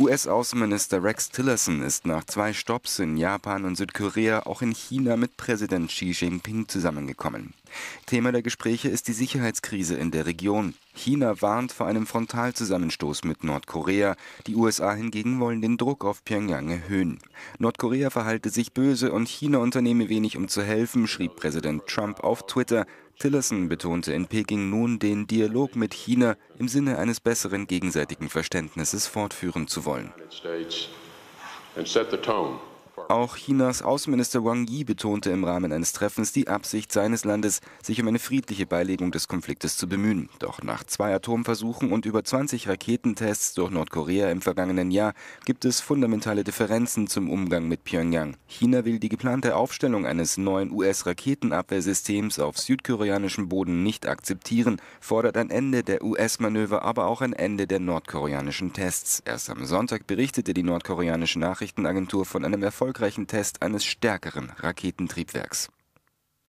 US-Außenminister Rex Tillerson ist nach zwei Stopps in Japan und Südkorea auch in China mit Präsident Xi Jinping zusammengekommen. Thema der Gespräche ist die Sicherheitskrise in der Region. China warnt vor einem Frontalzusammenstoß mit Nordkorea. Die USA hingegen wollen den Druck auf Pyongyang erhöhen. Nordkorea verhalte sich böse und China unternehme wenig, um zu helfen, schrieb Präsident Trump auf Twitter. Tillerson betonte in Peking nun, den Dialog mit China im Sinne eines besseren gegenseitigen Verständnisses fortführen zu wollen. Auch Chinas Außenminister Wang Yi betonte im Rahmen eines Treffens die Absicht seines Landes, sich um eine friedliche Beilegung des Konfliktes zu bemühen. Doch nach zwei Atomversuchen und über 20 Raketentests durch Nordkorea im vergangenen Jahr gibt es fundamentale Differenzen zum Umgang mit Pyongyang. China will die geplante Aufstellung eines neuen US-Raketenabwehrsystems auf südkoreanischem Boden nicht akzeptieren, fordert ein Ende der US-Manöver, aber auch ein Ende der nordkoreanischen Tests. Erst am Sonntag berichtete die nordkoreanische Nachrichtenagentur von einem erfolgreichen erfolgreichen Test eines stärkeren Raketentriebwerks